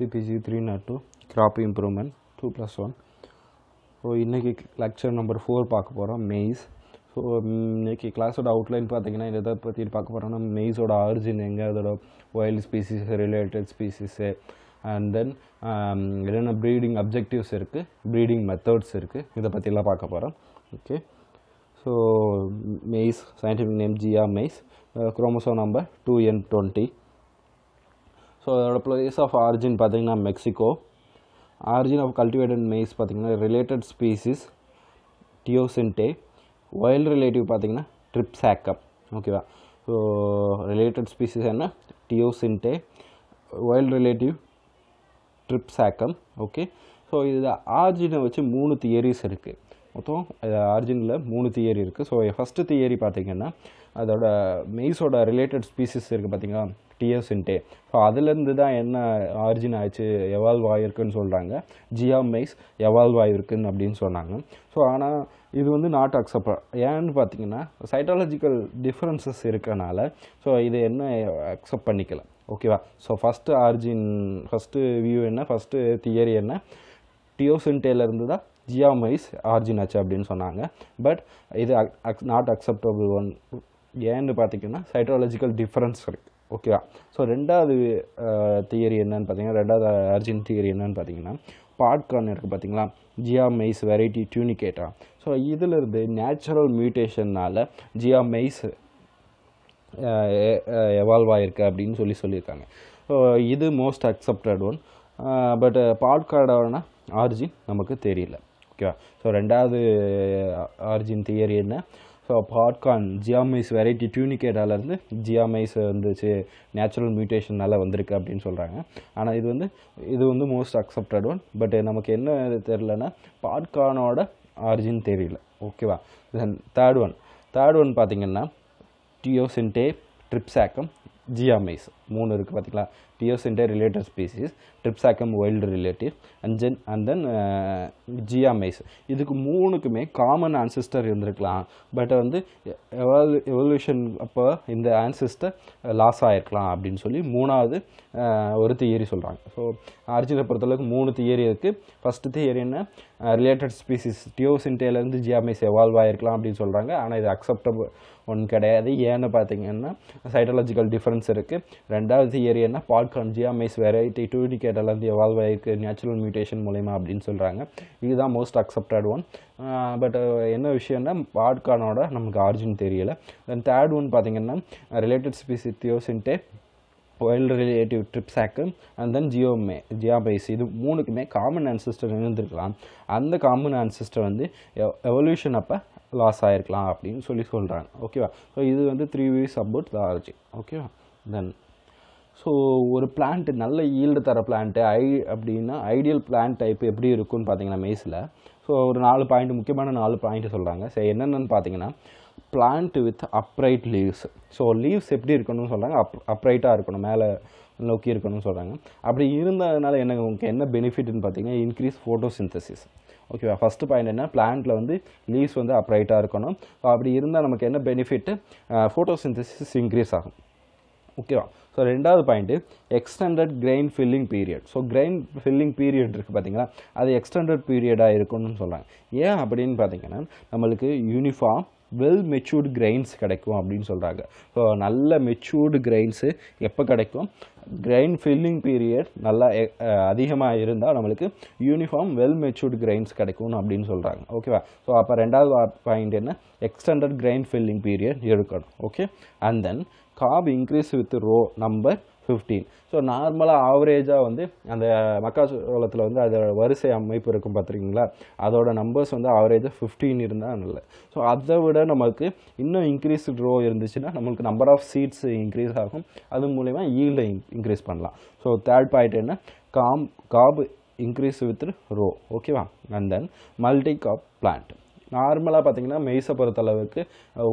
DPC three nought two crop improvement two plus one so இன்றைக்கி lecture number four பார்க்க போகிறோம் maize so இன்றைக்கி கிளாஸோட அவுட்லைன் பார்த்திங்கன்னா இதை பற்றி பார்க்க போகிறோம்னா மெய்ஸோட ஆரிஜின் எங்கே அதோட wild species related species and then என்னென்ன ப்ரீடிங் அப்ஜெக்டிவ்ஸ் இருக்குது ப்ரீடிங் மெத்தட்ஸ் இருக்குது இதை பற்றிலாம் பார்க்க போகிறோம் okay so maize scientific name Zea mays chromosome number two N twenty so அதோட பிளேஸ் ஆஃப் ஆரிஜின் பார்த்திங்கன்னா Mexico origin of cultivated maize பார்த்திங்கன்னா related species teosinte wild relative பார்த்திங்கன்னா சேக்கம் ஓகேவா ஸோ ரிலேட்டட் ஸ்பீசிஸ் என்ன டியோசின்டே ஒயில் ரிலேட்டிவ் சேக்கம் okay so இது ஆர்ஜினை வச்சு மூணு தியரிஸ் இருக்குது மொத்தம் ஆர்ஜினில் மூணு தியரி இருக்குது ஸோ ஃபஸ்ட்டு தியரி பார்த்திங்கன்னா அதோட மெய்ஸோட ரிலேட்டட் ஸ்பீசிஸ் இருக்குது பார்த்திங்களா டிஎஸ்இன்டே ஸோ அதுலேருந்து தான் என்ன ஆரிஜின் ஆயிடுச்சு எவால்வ் ஆகிருக்குன்னு சொல்கிறாங்க ஜியா மெய்ஸ் எவால்வ் ஆகிருக்குன்னு அப்படின்னு சொன்னாங்க ஸோ ஆனால் இது வந்து நாட் அக்செப்ட் ஏன்னு பார்த்தீங்கன்னா சைட்டாலஜிக்கல் டிஃப்ரென்சஸ் இருக்கனால ஸோ இது என்ன அக்செப்ட் பண்ணிக்கல ஓகேவா so first origin first view என்ன ஃபஸ்ட்டு தியரி என்ன டியோசென்டேலேருந்து தான் ஜியாமைஸ் ஆர்ஜின் ஆச்சு அப்படின்னு சொன்னாங்க பட் இது அக் நாட் அக்செப்டபுள் ஒன் ஏன்னு பார்த்திங்கன்னா சைட்டாலஜிக்கல் டிஃப்ரென்ஸ் இருக்குது ஓகேவா ஸோ ரெண்டாவது தியரி என்னன்னு பார்த்தீங்கன்னா ரெண்டாவது அர்ஜின் தியரி என்னன்னு பார்த்தீங்கன்னா பாட்கான் இருக்குது பார்த்தீங்களா Zea mays variety tunicata so இதிலிருந்து நேச்சுரல் மியூட்டேஷன்னால் ஜியா மெய்ஸ் எவால்வ் ஆகிருக்கு அப்படின்னு சொல்லி சொல்லியிருக்காங்க ஸோ இது மோஸ்ட் அக்செப்டட் ஒன் பட் பாட்கார்டான ஆர்ஜின் நமக்கு தெரியல ஓகேவா ஸோ ரெண்டாவது ஆர்ஜின் தியரி என்ன ஸோ பாட்கார்ன் ஜியாமைஸ் வெரைட்டி டியூனிகேட்டாலேருந்து ஜியாமைஸ் வந்துச்சு நேச்சுரல் மியூட்டேஷனால் வந்திருக்கு அப்படின்னு சொல்கிறாங்க ஆனால் இது வந்து இது வந்து மோஸ்ட் அக்செப்டட் ஒன் பட் நமக்கு என்ன தெரிலனா பாட்கானோட ஆரிஜின் தெரியல ஓகேவா then third one third one பார்த்திங்கன்னா டியோசின்டே ட்ரிப்ஸாக்கம் ஜியாமைஸ் மூணு இருக்குது பார்த்திங்களா teosinte related species Tripsacum wild relative and ஜென் அண்ட் தென் ஜியாமைஸ் இதுக்கு மூணுக்குமே காமன் ஆன்சிஸ்டர் இருந்திருக்கலாம் பட் வந்து எவல் எவல்யூஷன் அப்போ இந்த ஆன்சிஸ்டர் லாஸ் uh, ஆகிருக்கலாம் அப்படின்னு சொல்லி மூணாவது uh, ஒரு தியரி சொல்கிறாங்க ஸோ அரிஜினை பொறுத்தளவுக்கு மூணு தியரி இருக்குது ஃபஸ்ட்டு தியரி என்ன ரிலேட்டட் ஸ்பீசிஸ் டியோசின்டேலேருந்து ஜியாமைஸ் எவால்வ் ஆகிருக்கலாம் அப்படின்னு சொல்கிறாங்க ஆனால் இது அக்செப்டபுள் ஒன்று கிடையாது ஏன்னு பார்த்தீங்கன்னா சைட்டாலஜிக்கல் டிஃப்ரென்ஸ் இருக்குது ரெண்டாவது ஏரியன்னா பால்கான் ஜியாமைஸ் வெரைட்டி டூரிகேட்டர்லேருந்து எவால்வ் ஆகிருக்கு நேச்சுரல் மியூட்டேஷன் மூலயமா அப்படின்னு சொல்கிறாங்க இதுதான் மோஸ்ட் அக்செப்டட் ஒன் பட் என்ன விஷயம்னா பாட்கானோட நமக்கு ஆரிஜின் தெரியல தென் தேர்ட் ஒன் பார்த்திங்கன்னா related species teosinte wild relative ட்ரிப்ஸாக்கு அண்ட் தென் ஜியோமே ஜியாபைஸ் இது மூணுக்குமே காமன் ஆன்சிஸ்டர் இருந்திருக்கலாம் அந்த காமன் ஆன்சிஸ்டர் வந்து எவல்யூஷன் அப்போ லாஸ் ஆகிருக்கலாம் அப்படின்னு சொல்லி சொல்கிறாங்க ஓகேவா ஸோ இது வந்து three views about the origin ஓகேவா தென் ஸோ ஒரு பிளான்ட்டு நல்ல ஈல்டு தர பிளான்ட்டு ஐ அப்படின்னா ஐடியல் பிளான்ட் டைப் எப்படி இருக்குன்னு பார்த்தீங்கன்னா மேஸில் ஸோ ஒரு நாலு பாயிண்ட் முக்கியமான நாலு பாயிண்ட்டு சொல்கிறாங்க சரி என்னென்னு பார்த்தீங்கன்னா plant with upright leaves so leaves எப்படி இருக்கணும்னு சொல்கிறாங்க அப் அப்ரைட்டாக இருக்கணும் மேலே நோக்கி இருக்கணும்னு சொல்கிறாங்க அப்படி இருந்ததுனால என்ன உங்களுக்கு என்ன பெனிஃபிட்னு பார்த்தீங்கன்னா இன்க்ரீஸ் ஃபோட்டோசிந்தசிஸ் ஓகேவா ஃபஸ்ட்டு பாயிண்ட் என்ன பிளான்ட்டில் வந்து லீவ்ஸ் வந்து அப்ரைட்டாக இருக்கணும் அப்படி இருந்தால் நமக்கு என்ன பெனிஃபிட்டு ஃபோட்டோசிந்தசிஸ் இன்க்ரீஸ் ஆகும் ஓகேவா ஸோ ரெண்டாவது point extended grain filling period so grain filling period இருக்குது பார்த்தீங்களா அது எக்ஸ்டெண்டட் பீரியடாக இருக்கணும்னு சொல்கிறாங்க ஏன் அப்படின்னு பார்த்தீங்கன்னா நம்மளுக்கு யூனிஃபார்ம் வெல் மெச்சூர்டு கிரெயின்ஸ் கிடைக்கும் அப்படின்னு சொல்கிறாங்க ஸோ நல்ல மெச்சூர்டு கிரெயின்ஸு எப்போ கிடைக்கும் கிரெயின் ஃபில்லிங் பீரியட் நல்லா அதிகமாக இருந்தால் நம்மளுக்கு யூனிஃபார்ம் வெல் மெச்சூர்டு கிரெயின்ஸ் கிடைக்கும் அப்படின்னு சொல்கிறாங்க ஓகேவா ஸோ அப்போ ரெண்டாவது பாயிண்ட் என்ன எக்ஸ்டெண்டட் கிரெயின் ஃபில்லிங் பீரியட் இருக்கணும் okay and then cob increase with row number fifteen so நார்மலாக ஆவரேஜாக வந்து அந்த மக்காசோளத்தில் வந்து அதோட வரிசை அமைப்பு இருக்கும் பார்த்துருக்கீங்களா அதோட நம்பர்ஸ் வந்து ஆவரேஜாக ஃபிஃப்டீன் இருந்தால் நல்ல ஸோ அதை விட நமக்கு இன்னும் இன்க்ரீஸ் ரோ இருந்துச்சுன்னா நம்மளுக்கு நம்பர் ஆஃப் சீட்ஸ் இன்க்ரீஸ் ஆகும் அது மூலிமா ஈல்டு இன்க்ரீஸ் பண்ணலாம் ஸோ தேர்ட் பாயிண்ட் என்ன காம் காப் இன்க்ரீஸ் வித் ரோ ஓகேவா and then multi cob plant நார்மலாக பார்த்தீங்கன்னா மெய்ஸை பொறுத்த அளவுக்கு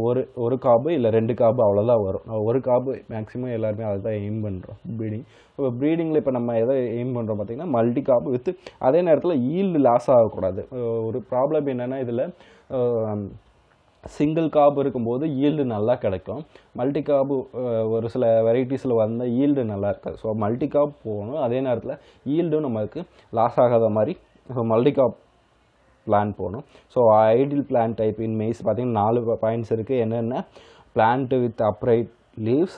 ஒரு ஒரு காபு இல்லை ரெண்டு காபு அவ்வளோதான் வரும் ஒரு காபு மேக்ஸிமம் எல்லாருமே அதை தான் எய்ம் பண்ணுறோம் ப்ரீடிங் இப்போ ப்ரீடிங்கில் இப்போ நம்ம எதை எய்ம் பண்ணுறோம் பார்த்திங்கன்னா மல்டி காபு வித்து அதே நேரத்தில் ஈல்டு லாஸ் ஆகக்கூடாது ஒரு ப்ராப்ளம் என்னென்னா இதில் சிங்கிள் காப் இருக்கும்போது ஈல்டு நல்லா கிடைக்கும் மல்டி காபு ஒரு சில வெரைட்டிஸில் வந்தால் ஈல்டு நல்லா இருக்காது ஸோ மல்டி காப் போகணும் அதே நேரத்தில் ஈல்டும் நமக்கு லாஸ் ஆகாத மாதிரி ஸோ மல்டி காப் பிளான் போகணும் so ideal plant type in maize பார்த்திங்கன்னா நாலு பாயிண்ட்ஸ் இருக்குது என்னென்ன பிளான்ட் வித் அப்ரைட் லீவ்ஸ்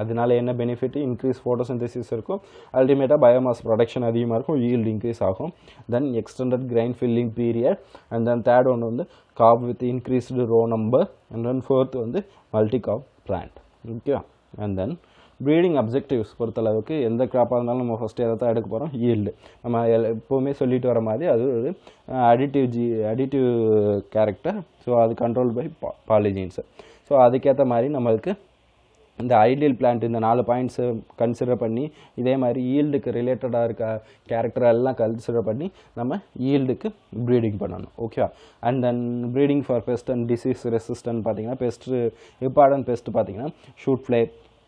அதனால என்ன பெனிஃபிட் இன்க்ரீஸ் ஃபோட்டோசிந்தசிஸ் இருக்கும் அல்டிமேட்டாக பயோமாஸ் ப்ரொடக்ஷன் அதிகமாக இருக்கும் ஈல்டு இன்க்ரீஸ் ஆகும் then extended grain filling period and then third ஒன்று வந்து cob with increased row number and then fourth வந்து multi cob plant okay and then breeding objectives பொறுத்தளவுக்கு எந்த க்ராப்பாக இருந்தாலும் நம்ம ஃபஸ்ட்டு எதை தான் எடுக்க போகிறோம் ஈல்டு நம்ம எப்போவுமே சொல்லிட்டு வர மாதிரி அது ஒரு அடிட்டிவ் ஜி அடிட்டிவ் கேரக்டர் ஸோ அது கண்ட்ரோல் பை பா பாலிஜீன்ஸு ஸோ அதுக்கேற்ற மாதிரி நம்மளுக்கு இந்த ஐடியல் பிளான்ட் இந்த நாலு பாயிண்ட்ஸு கன்சிடர் பண்ணி இதே மாதிரி ஈல்டுக்கு ரிலேட்டடாக இருக்க கேரக்டர் எல்லாம் கன்சிடர் பண்ணி நம்ம ஈல்டுக்கு ப்ரீடிங் பண்ணணும் ஓகேவா and then breeding for pest and disease resistant பார்த்தீங்கன்னா பெஸ்ட்டு இப்பார்டன் பெஸ்ட்டு பார்த்தீங்கன்னா shoot fly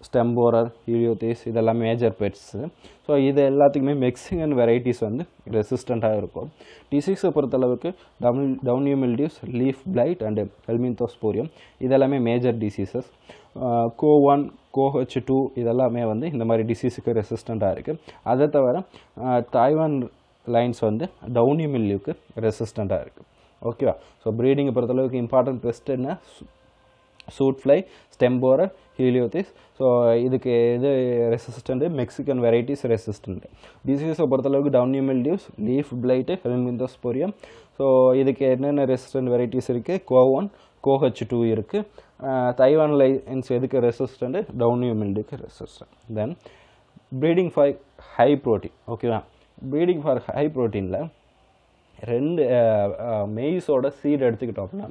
stem borer Heliothis இதெல்லாம் மேஜர் பெட்ஸு ஸோ இது எல்லாத்துக்குமே மெக்சிகன் வெரைட்டிஸ் வந்து ரெசிஸ்டண்ட்டாக இருக்கும் டிசீஸை பொறுத்தளவுக்கு down downy mildews leaf blight and Helminthosporium இதெல்லாமே major diseases CO one COH two இதெல்லாமே வந்து இந்த மாதிரி டிசீஸுக்கு ரெசிஸ்டண்ட்டாக இருக்குது அதை தவிர தாய்வான் லைன்ஸ் வந்து டவுன்யூமில்யூக்கு ரெசிஸ்டண்ட்டாக இருக்குது ஓகேவா ஸோ ப்ரீடிங்கை பொறுத்தளவுக்கு இம்பார்ட்டன்ட் பெஸ்ட் என்ன shoot fly stem borer Heliothis so இதுக்கு இது ரெசிஸ்டண்ட்டு மெக்சிகன் வெரைட்டிஸ் ரெசிஸ்டண்ட்டு டிசீஸை பொறுத்தளவுக்கு downy mildews leaf blight Helminthosporium so இதுக்கு என்னென்ன ரெசிஸ்டண்ட் வெரைட்டிஸ் இருக்குது கோ ஒன் கோஹெச் டூ இருக்குது தைவான் லைன்ஸ் எதுக்கு ரெசிஸ்டண்ட்டு டவுன்யூமில்டுக்கு resistant then breeding for high protein ஓகேவா ப்ரீடிங் ஃபார் ஹை ப்ரோட்டீனில் ரெண்டு மெய்ஸோட சீட் எடுத்துக்கிட்டோம் அப்படின்னா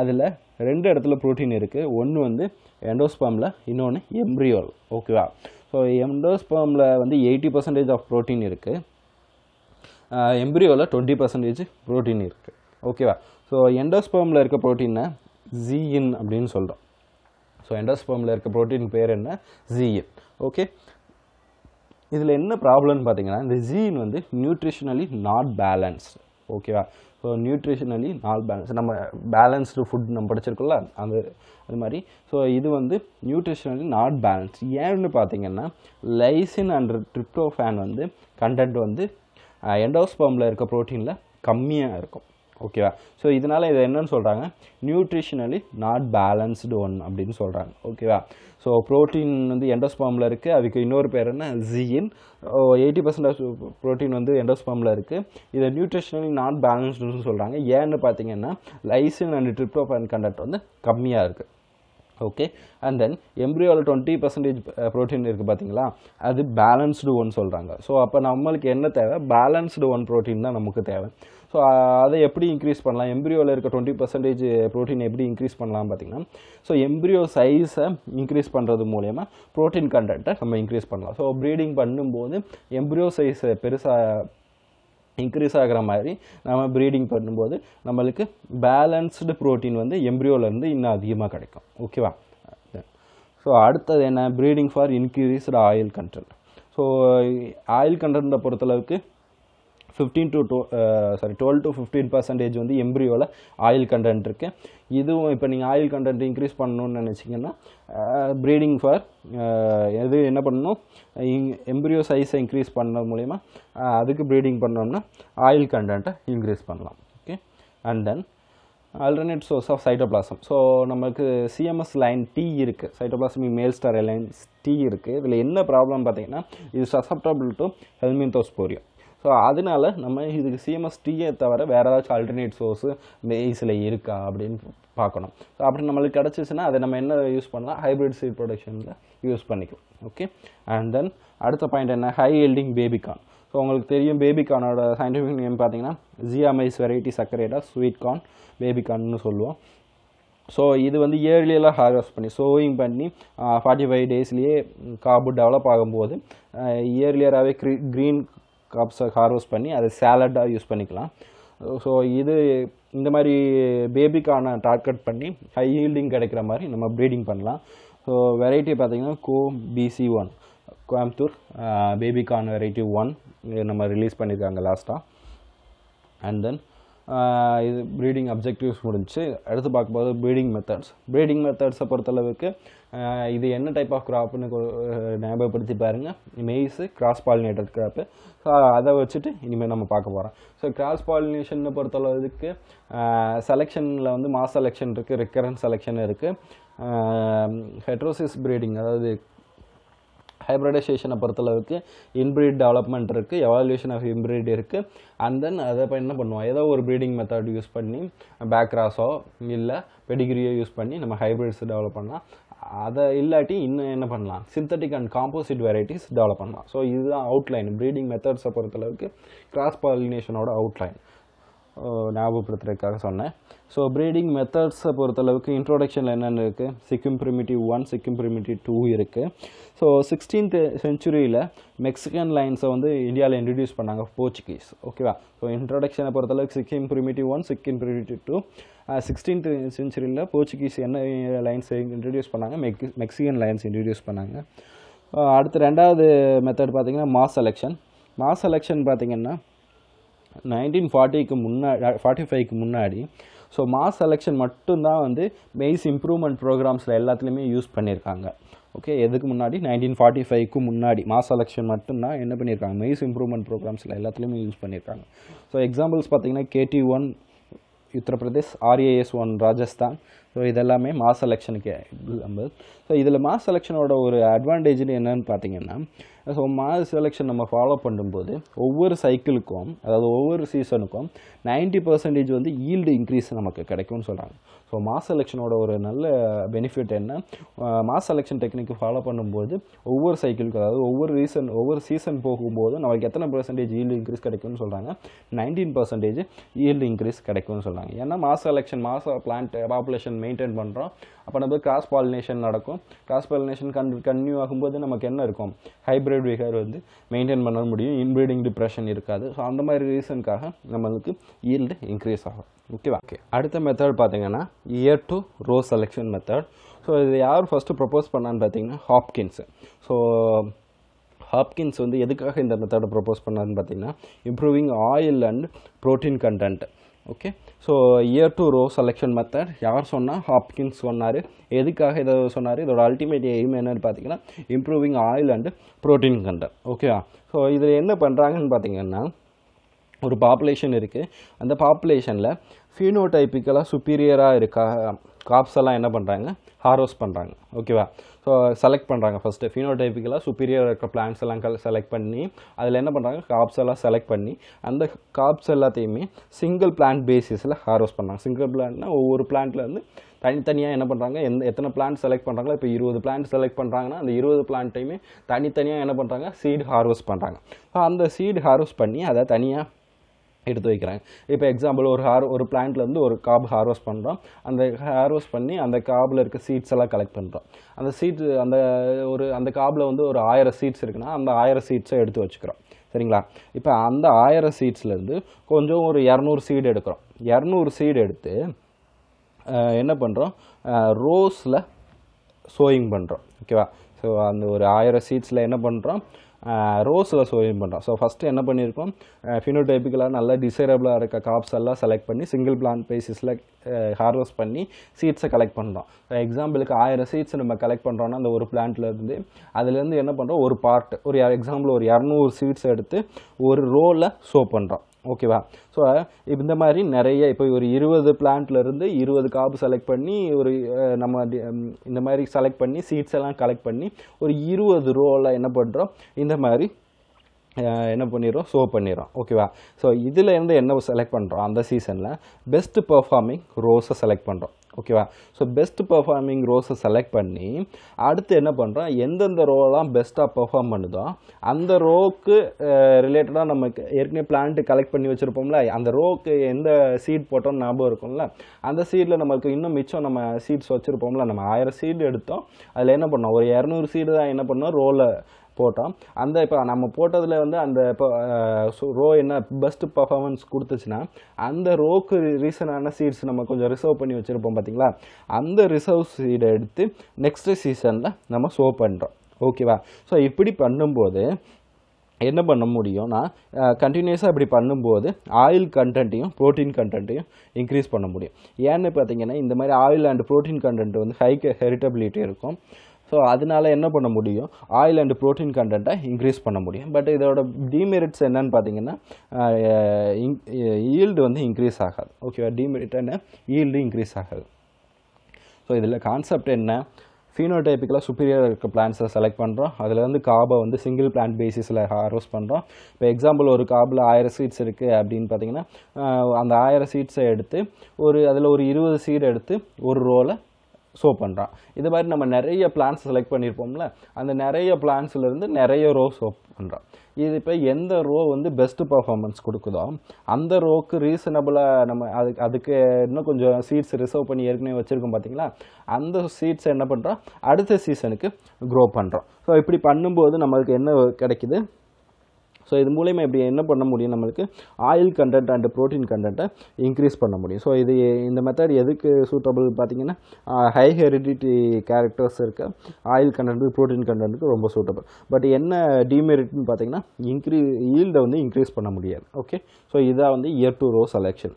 அதில் ரெண்டு இடத்துல ப்ரோட்டீன் இருக்குது ஒன்று வந்து எண்டோஸ்பாமில் இன்னொன்று எம்ப்ரியோல் ஓகேவா ஸோ எண்டோஸ்பாமில் வந்து எயிட்டி பர்சன்டேஜ் ஆஃப் ப்ரோட்டீன் இருக்குது எம்ப்ரியோவில் டுவெண்ட்டி பர்சன்டேஜ் ப்ரோட்டீன் இருக்குது ஓகேவா ஸோ எண்டோஸ்பாமில் இருக்க ப்ரோட்டீனை ஜீயின் அப்படின்னு சொல்கிறோம் ஸோ எண்டோஸ்பாமில் இருக்க ப்ரோட்டீன் பேர் என்ன ஜீயின் ஓகே இதில் என்ன ப்ராப்ளம்னு பார்த்தீங்கன்னா இந்த ஜீன் வந்து நியூட்ரிஷனலி நாட் பேலன்ஸ்டு ஓகேவா ஸோ நியூட்ரிஷனலி நாள் பேலன்ஸ் நம்ம பேலன்ஸ்டு ஃபுட் நம்ம படிச்சிருக்கோம்ல அது அது மாதிரி ஸோ இது வந்து நியூட்ரிஷனலி நாட் பேலன்ஸ் ஏன்னு பார்த்தீங்கன்னா லைசின் அண்ட் ட்ரிப்டோஃபேன் வந்து கண்டென்ட் வந்து எண்டோஸ்பம்பில் இருக்க ப்ரோட்டீனில் கம்மியாக இருக்கும் ஓகேவா ஸோ இதனால் இதை என்னென்னு சொல்கிறாங்க நியூட்ரிஷனலி நாட் பேலன்ஸ்டு ஒன் அப்படின்னு சொல்கிறாங்க ஓகேவா ஸோ ப்ரோட்டீன் வந்து எண்டோஸ்பாமில் இருக்குது அதுக்கு இன்னொரு பேர் என்ன zein eighty percent of protein வந்து எண்டோஸ்பாமில் இருக்குது இதை நியூட்ரிஷனலி நாட் பேலன்ஸ்டுன்னு சொல்கிறாங்க ஏன்னு பார்த்தீங்கன்னா லைசின் அண்ட் ட்ரிப்டோஃபன் கண்டக்ட் வந்து கம்மியாக இருக்குது ஓகே அண்ட் தென் எம்ப்ரியோவில் டுவெண்ட்டி பர்சன்டேஜ் ப்ரோட்டீன் இருக்குது பார்த்தீங்களா அது பேலன்ஸ்டு ஒன் சொல்கிறாங்க ஸோ அப்போ நம்மளுக்கு என்ன தேவை பேலன்ஸ்டு ஒன் ப்ரோட்டீன் தான் நமக்கு தேவை ஸோ அதை எப்படி இன்க்ரீஸ் பண்ணலாம் எம்ப்ரியோவில் இருக்க டுவெண்ட்டி பர்சன்டேஜ் ப்ரோட்டீன் எப்படி இன்க்ரீஸ் பண்ணலாம் பார்த்தீங்கன்னா ஸோ எம்ப்ரியோ சைஸை இன்க்ரீஸ் பண்ணுறது மூலயமா ப்ரோட்டீன் கண்டென்ட்டை நம்ம இன்க்ரீஸ் பண்ணலாம் ஸோ ப்ரீடிங் பண்ணும்போது எம்ப்ரியோ சைஸை பெருசாக இன்க்ரீஸ் ஆகிற மாதிரி நம்ம ப்ரீடிங் பண்ணும்போது நம்மளுக்கு பேலன்ஸ்டு ப்ரோட்டீன் வந்து எம்ப்ரியோலேருந்து இன்னும் அதிகமாக கிடைக்கும் ஓகேவா ஸோ அடுத்தது என்ன breeding for increased oil content so oil கண்டென்ட்டை பொறுத்தளவுக்கு fifteen to sorry twelve to fifteen percentage வந்து எம்ப்ரியோவில் ஆயில் கண்டென்ட் இருக்குது இதுவும் இப்போ நீங்கள் ஆயில் கண்டென்ட் இன்க்ரீஸ் பண்ணணும்னு நினச்சிங்கன்னா ப்ரீடிங் uh, ஃபார் எது uh, என்ன பண்ணணும் எம்ப்ரியோ சைஸை இன்க்ரீஸ் பண்ண மூலிமா uh, அதுக்கு ப்ரீடிங் பண்ணோம்னா ஆயில் கண்டென்ட்டை இன்க்ரீஸ் பண்ணலாம் okay and then alternate source of cytoplasm so நமக்கு சிஎம்எஸ் லைன் டி இருக்குது சைட்டோபிளாசமிக் மேல் ஸ்டார் லைன்ஸ் டி இருக்குது இதில் என்ன ப்ராப்ளம் பார்த்தீங்கன்னா இது சசப்டபிள் டு ஹெல்மின்தோஸ்போரியம் ஸோ அதனால நம்ம இதுக்கு சிஎம்எஸ்டியை தவிர வேறு ஏதாச்சும் ஆல்டர்னேட் சோர்ஸு மேய்ஸில் இருக்கா அப்படின்னு பார்க்கணும் ஸோ அப்படி நம்மளுக்கு கிடச்சிச்சின்னா அதை நம்ம என்ன யூஸ் பண்ணலாம் ஹைப்ரிட் சீட் ப்ரொடக்ஷனில் யூஸ் பண்ணிக்கலாம் ஓகே அண்ட் தென் அடுத்த பாயிண்ட் என்ன ஹை எல்டிங் பேபிகான் ஸோ உங்களுக்கு தெரியும் பேபிகானோட சயின்டிஃபிக் நேம் பார்த்தீங்கன்னா Zea mays variety saccharata sweet corn பேபிகான்னு சொல்லுவோம் ஸோ இது வந்து இயர்லியெல்லாம் ஹார்வெஸ்ட் பண்ணி சோவிங் பண்ணி ஃபார்ட்டி ஃபைவ் டேஸ்லேயே காபு டெவலப் ஆகும்போது இயர்லியராகவே க்ரீ க்ரீன் கப்ஸை ஹார்வெஸ்ட் பண்ணி அதை சேலடாக யூஸ் பண்ணிக்கலாம் ஸோ இது இந்த மாதிரி பேபிக்கான டார்கெட் பண்ணி ஹை ஹீல்டிங் கிடைக்கிற மாதிரி நம்ம ப்ரீடிங் பண்ணலாம் ஸோ வெரைட்டி பார்த்திங்கன்னா CO BC one Coimbatore baby corn variety one நம்ம ரிலீஸ் பண்ணியிருக்காங்க லாஸ்ட்டாக அண்ட் தென் இது ப்ரீடிங் அப்ஜெக்டிவ்ஸ் முடிஞ்சு அடுத்து பார்க்கும்போது ப்ரீடிங் மெத்தட்ஸ் ப்ரீடிங் மெத்தட்ஸை பொறுத்தளவுக்கு இது என்ன டைப் ஆஃப் கிராப்னு ஞாபகப்படுத்தி பாருங்கள் maize cross pollinated crop so அதை வச்சுட்டு இனிமேல் நம்ம பார்க்க போகிறோம் ஸோ கிராஸ் பாலினேஷனை பொறுத்தளவுக்கு செலெக்ஷனில் வந்து மாஸ் செலெக்ஷன் இருக்குது ரிக்கரன்ஸ் செலெக்ஷன் இருக்குது ஹெட்ரோசிஸ் ப்ரீடிங் அதாவது ஹைப்ரடைசேஷனை பொறுத்தளவுக்கு இன்பிரீட் டெவலப்மெண்ட் இருக்குது எவால்யூஷன் ஆஃப் இம்பிரீட் இருக்குது அண்ட் தென் அதை இப்போ என்ன பண்ணுவோம் ஏதோ ஒரு ப்ரீடிங் மெத்தட் யூஸ் பண்ணி பேக் கிராஸோ இல்லை பெடிகிரியோ யூஸ் பண்ணி நம்ம ஹைப்ரிட்ஸ் டெவலப் பண்ணலாம் அதை இல்லாட்டி இன்னும் என்ன பண்ணலாம் synthetic and composite varieties develop பண்ணலாம் ஸோ இதுதான் அவுட்லைன் ப்ரீடிங் மெத்தட்ஸை பொறுத்தளவுக்கு கிராஸ் பாலினேஷனோட அவுட்லைன் ஞாபகப்படுத்துறதுக்காக சொன்னேன் ஸோ ப்ரீடிங் மெத்தட்ஸை பொறுத்தளவுக்கு இன்ட்ரோடக்ஷனில் என்னென்ன இருக்குது Sikkim primitive one Sikkim primitive two இருக்குது ஸோ சிக்ஸ்டீன்த் செஞ்சுரியில் மெக்சிகன் லைன்ஸை வந்து இந்தியாவில் இன்ட்ரடியூஸ் பண்ணாங்க போர்ச்சுகீஸ் ஓகேவா ஸோ இன்ட்ரோடக்ஷனை பொறுத்தளவுக்கு Sikkim primitive one Sikkim primitive two sixteenth செஞ்சுரியில் போர்ச்சுகீஸ் என்ன லைன்ஸ் இன்ட்ரடியூஸ் பண்ணாங்க மெக் மெக்சிகன் லைன்ஸ் இன்ட்ரடியூஸ் பண்ணாங்க அடுத்து ரெண்டாவது மெத்தட் பார்த்திங்கன்னா மாஸ் செலெக்ஷன் மாஸ் எலெக்ஷன் பார்த்திங்கன்னா நைன்டீன் ஃபார்ட்டிக்கு முன்னாடி ஃபார்ட்டி ஃபைவ்க்கு முன்னாடி ஸோ மாஸ் செலெக்ஷன் மட்டும்தான் வந்து மெய்ஸ் இம்ப்ரூவ்மெண்ட் ப்ரோக்ராம்ஸில் எல்லாத்துலேயுமே யூஸ் பண்ணியிருக்காங்க ஓகே எதுக்கு முன்னாடி நைன்டீன் ஃபார்ட்டி ஃபைவ்க்கு முன்னாடி மாஸ் செலெக்ஷன் மட்டும்தான் என்ன பண்ணியிருக்காங்க மெய்ஸ் இம்ப்ரூவ்மெண்ட் ப்ரோக்ராம்ஸில் எல்லாத்துலேயுமே யூஸ் பண்ணியிருக்காங்க ஸோ எக்ஸாம்பிள்ஸ் பார்த்தீங்கன்னா KD one Uttar Pradesh RAS one Rajasthan so இதெல்லாமே மாஸ் செலெக்ஷனுக்கு எக்ஸாம்பிள் ஸோ இதில் மாஸ் செலெக்ஷனோட ஒரு அட்வான்டேஜ்னு என்னன்னு பார்த்தீங்கன்னா ஸோ மாத செலெக்ஷன் நம்ம ஃபாலோ பண்ணும்போது ஒவ்வொரு சைக்கிளுக்கும் அதாவது ஒவ்வொரு சீசனுக்கும் நைன்ட்டி பர்சன்டேஜ் வந்து ஈல்டு இன்க்ரீஸ் நமக்கு கிடைக்கும்னு சொல்கிறாங்க ஸோ மாஸ் செலெக்ஷனோட ஒரு நல்ல பெனிஃபிட் என்ன மாஸ் செலெக்ஷன் டெக்னிக் ஃபாலோ பண்ணும்போது ஒவ்வொரு சைக்கிளுக்கும் அதாவது ஒவ்வொரு ரீசன் ஒவ்வொரு சீசன் போகும்போது நமக்கு எத்தனை பர்சன்டேஜ் ஈல்டு இன்க்ரீஸ் கிடைக்கும்னு சொல்கிறாங்க நைன்டீன் பர்சன்டேஜ் ஈல்டு இன்க்ரீஸ் கிடைக்கும்னு சொல்கிறாங்க ஏன்னா mass selection mass plant population maintain பண்ணுறோம் அப்போ நம்ம கிராஸ் பாலினேஷன் நடக்கும் கிராஸ் பாலினேஷன் கன் கன்டினியூ ஆகும்போது நமக்கு என்ன இருக்கும் ஹைப்ரிட் ஹைப்ரிட் விகார் வந்து மெயின்டைன் பண்ண முடியும் இன்பிரீடிங் டிப்ரெஷன் இருக்காது ஸோ அந்த மாதிரி ரீசனுக்காக நம்மளுக்கு ஈல்டு இன்க்ரீஸ் ஆகும் ஓகேவா ஓகே அடுத்த மெத்தட் பார்த்தீங்கன்னா ear to row selection method so இது யார் ஃபஸ்ட்டு ப்ரப்போஸ் பண்ணான்னு பார்த்தீங்கன்னா ஹாப்கின்ஸு ஸோ ஹாப்கின்ஸ் வந்து எதுக்காக இந்த மெத்தடை ப்ரப்போஸ் பண்ணான்னு பார்த்தீங்கன்னா improving oil and protein content okay so ear to row selection method யார் சொன்னால் ஹாப்கின்ஸ் சொன்னார் எதுக்காக இதை சொன்னார் இதோட அல்டிமேட் எய்ம் என்னன்னு பார்த்தீங்கன்னா improving oil and protein content ஓகேவா ஸோ இதில் என்ன பண்ணுறாங்கன்னு பார்த்தீங்கன்னா ஒரு பாப்புலேஷன் இருக்குது அந்த பாப்புலேஷனில் ஃபினோடைப்பிக்கலாக சுப்பீரியராக இருக்கா காப்ஸ் எல்லாம் என்ன பண்ணுறாங்க ஹார்வஸ் பண்ணுறாங்க ஓகேவா ஸோ செலக்ட் பண்ணுறாங்க ஃபஸ்ட்டு ஃபினோடைப்பிக்கலாக சுப்பீரியர் இருக்கிற பிளான்ஸ் எல்லாம் செலக்ட் பண்ணி அதில் என்ன பண்ணுறாங்க காப்ஸ் எல்லாம் செலக்ட் பண்ணி அந்த காப்ஸ் எல்லாத்தையுமே சிங்கிள் பிளான்ட் பேசிஸில் ஹார்வஸ் பண்ணுறாங்க சிங்கிள் பிளான்ட்னா ஒவ்வொரு பிளான்ட்டில் வந்து தனித்தனியாக என்ன பண்ணுறாங்க எந்த எத்தனை பிளான்ட் செலக்ட் பண்ணுறாங்களோ இப்போ இருபது பிளான்ட் செலக்ட் பண்ணுறாங்கன்னா அந்த இருபது பிளான்ட்டையுமே தனித்தனியாக என்ன பண்ணுறாங்க சீடு ஹார்வெஸ்ட் பண்ணுறாங்க ஸோ அந்த சீடு ஹார்வெஸ்ட் பண்ணி அதை தனியாக எடுத்து வைக்கிறேன் இப்போ எக்ஸாம்பிள் ஒரு ஹார் ஒரு பிளான்ட்லேருந்து ஒரு காப் ஹார்வெஸ்ட் பண்ணுறோம் அந்த ஹார்வெஸ்ட் பண்ணி அந்த காபில் இருக்க சீட்ஸ் எல்லாம் கலெக்ட் பண்ணுறோம் அந்த சீட் அந்த ஒரு அந்த காபில் வந்து ஒரு ஆயிரம் சீட்ஸ் இருக்குன்னா அந்த ஆயிரம் சீட்ஸை எடுத்து வச்சுக்கிறோம் சரிங்களா இப்போ அந்த ஆயிரம் சீட்ஸ்லேருந்து கொஞ்சம் ஒரு இரநூறு சீடு எடுக்கிறோம் இரநூறு சீடு எடுத்து என்ன பண்ணுறோம் ரோஸில் சோயிங் பண்ணுறோம் ஓகேவா ஸோ அந்த ஒரு ஆயிரம் சீட்ஸில் என்ன பண்ணுறோம் ரோஸில் சோயம் பண்ணுறோம் ஸோ ஃபஸ்ட்டு என்ன பண்ணியிருக்கோம் ஃபினோடைப்பிக்கலாக நல்லா டிசைரபிளாக இருக்க காப்ஸ் எல்லாம் செலக்ட் பண்ணி சிங்கிள் பிளான் பேசிஸில் ஹார்வெஸ்ட் பண்ணி சீட்ஸை கலெக்ட் பண்ணுறோம் எக்ஸாம்பிளுக்கு ஆயிரம் சீட்ஸ் நம்ம கலெக்ட் பண்ணுறோன்னா அந்த ஒரு பிளான்ட்லேருந்து அதுலேருந்து என்ன பண்ணுறோம் ஒரு பார்ட் ஒரு எக்ஸாம்பிள் ஒரு இரநூறு சீட்ஸ் எடுத்து ஒரு ரோவில் ஷோ பண்ணுறோம் ஓகேவா ஸோ இந்த மாதிரி நிறைய இப்போ ஒரு இருபது பிளான்ட்லேருந்து இருபது காப்பு செலக்ட் பண்ணி ஒரு நம்ம இந்த மாதிரி செலக்ட் பண்ணி சீட்ஸ் எல்லாம் கலெக்ட் பண்ணி ஒரு இருபது ரோவில் என்ன பண்ணுறோம் இந்த மாதிரி என்ன பண்ணிடுறோம் ஷோ பண்ணிடுறோம் ஓகேவா ஸோ இதில் இருந்து என்ன செலக்ட் பண்ணுறோம் அந்த சீசனில் பெஸ்ட்டு பர்ஃபார்மிங் ரோஸை செலக்ட் பண்ணுறோம் ஓகேவா ஸோ பெஸ்ட் பர்ஃபார்மிங் ரோஸை செலக்ட் பண்ணி அடுத்து என்ன பண்ணுறோம் எந்தெந்த ரோலாம் பெஸ்ட்டாக பர்ஃபார்ம் பண்ணுதோ அந்த ரோக்கு ரிலேட்டடாக நமக்கு ஏற்கனவே பிளான்ட்டு கலெக்ட் பண்ணி வச்சுருப்போம்ல அந்த ரோக்கு எந்த சீட் போட்டோம்னு ஞாபகம் இருக்கும்ல அந்த சீடில் நமக்கு இன்னும் மிச்சம் நம்ம சீட்ஸ் வச்சுருப்போம்ல நம்ம ஆயிரம் சீடு எடுத்தோம் அதில் என்ன பண்ணோம் ஒரு இரநூறு சீடு தான் என்ன பண்ணோம் ரோவில் போட்டோம் அந்த இப்போ நம்ம போட்டதில் வந்து அந்த இப்போ ரோ என்ன பெஸ்ட் பர்ஃபார்மன்ஸ் கொடுத்துச்சுன்னா அந்த ரோக்கு ரீசனான சீட்ஸ் நம்ம கொஞ்சம் ரிசர்வ் பண்ணி வச்சுருப்போம் பார்த்தீங்களா அந்த ரிசர்வ் சீடை எடுத்து நெக்ஸ்ட் சீசனில் நம்ம ஷோ பண்ணுறோம் ஓகேவா ஸோ இப்படி பண்ணும்போது என்ன பண்ண முடியும்னா கண்டினியூஸாக இப்படி பண்ணும்போது ஆயில் கண்டென்ட்டையும் ப்ரோட்டீன் கண்டென்ட்டையும் இன்க்ரீஸ் பண்ண முடியும் ஏன்னு பார்த்தீங்கன்னா இந்த மாதிரி ஆயில் அண்ட் ப்ரோட்டீன் கண்டென்ட் வந்து ஹை ஹெரிட்டபிலிட்டி இருக்கும் ஸோ அதனால் என்ன பண்ண முடியும் ஆயில் அண்ட் ப்ரோட்டீன் கண்டென்ட்டை இன்க்ரீஸ் பண்ண முடியும் பட் இதோட டிமெரிட்ஸ் என்னன்னு பார்த்தீங்கன்னா ஈல்டு வந்து இன்க்ரீஸ் ஆகாது ஓகேவா டிமெரிட் என்ன ஈல்டு இன்க்ரீஸ் ஆகாது ஸோ இதில் கான்செப்ட் என்ன ஃபீனோடைப்பிக்கலாக சுப்பீரியர் இருக்க பிளான்ஸை செலக்ட் பண்ணுறோம் அதில் வந்து காபை வந்து சிங்கிள் பிளான்ட் பேசிஸில் ஹார்வெஸ்ட் பண்ணுறோம் இப்போ எக்ஸாம்பிள் ஒரு காபில் ஆயிரம் சீட்ஸ் இருக்குது அப்படின்னு பார்த்தீங்கன்னா அந்த ஆயிரம் சீட்ஸை எடுத்து ஒரு அதில் ஒரு இருபது சீட் எடுத்து ஒரு ரோவில் ஷோ பண்ணுறான் இது மாதிரி நம்ம நிறைய பிளான்ஸ் செலக்ட் பண்ணியிருப்போம்ல அந்த நிறைய பிளான்ஸ்லேருந்து நிறைய ரோ ஷோ பண்ணுறான் இது இப்போ எந்த ரோ வந்து பெஸ்ட்டு பர்ஃபார்மன்ஸ் கொடுக்குதோ அந்த ரோக்கு ரீசனபுளாக நம்ம அதுக்கு அதுக்கு இன்னும் கொஞ்சம் சீட்ஸ் ரிசர்வ் பண்ணி ஏற்கனவே வச்சுருக்கோம் பார்த்தீங்களா அந்த சீட்ஸை என்ன பண்ணுறோம் அடுத்த சீசனுக்கு க்ரோ பண்ணுறோம் ஸோ இப்படி பண்ணும்போது நம்மளுக்கு என்ன கிடைக்கிது ஸோ இது மூலயமா இப்படி என்ன பண்ண முடியும் நம்மளுக்கு ஆயில் கண்டென்ட் அண்ட் ப்ரோட்டீன் கண்டென்ட்டை இன்க்ரீஸ் பண்ண முடியும் ஸோ இது இந்த மெத்தட் எதுக்கு சூட்டபிள் பார்த்தீங்கன்னா ஹை ஹெரிடிட்டி கேரக்டர்ஸ் இருக்க ஆயில் கண்டென்ட் ப்ரோட்டீன் கண்டென்ட்டுக்கு ரொம்ப சூட்டபிள் பட் என்ன டிமெரிட்னு பார்த்தீங்கன்னா இன்க்ரீ ஈல்டை வந்து இன்க்ரீஸ் பண்ண முடியாது ஓகே ஸோ இதாக வந்து ear to row selection